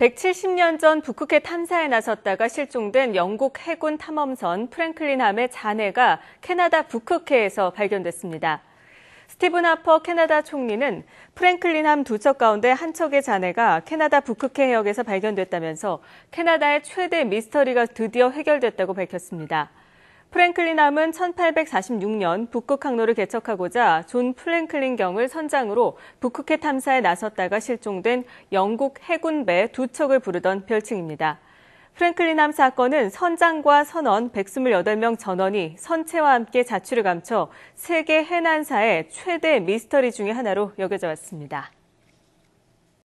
170년 전 북극해 탐사에 나섰다가 실종된 영국 해군 탐험선 프랭클린 함의 잔해가 캐나다 북극해에서 발견됐습니다. 스티븐 하퍼 캐나다 총리는 프랭클린 함두 척 가운데 한 척의 잔해가 캐나다 북극해 해역에서 발견됐다면서 캐나다의 최대 미스터리가 드디어 해결됐다고 밝혔습니다. 프랭클린 함은 1846년 북극 항로를 개척하고자 존 프랭클린 경을 선장으로 북극해 탐사에 나섰다가 실종된 영국 해군 배두 척을 부르던 별칭입니다. 프랭클린 함 사건은 선장과 선원 128명 전원이 선체와 함께 자취를 감춰 세계 해난사의 최대 미스터리 중의 하나로 여겨져 왔습니다.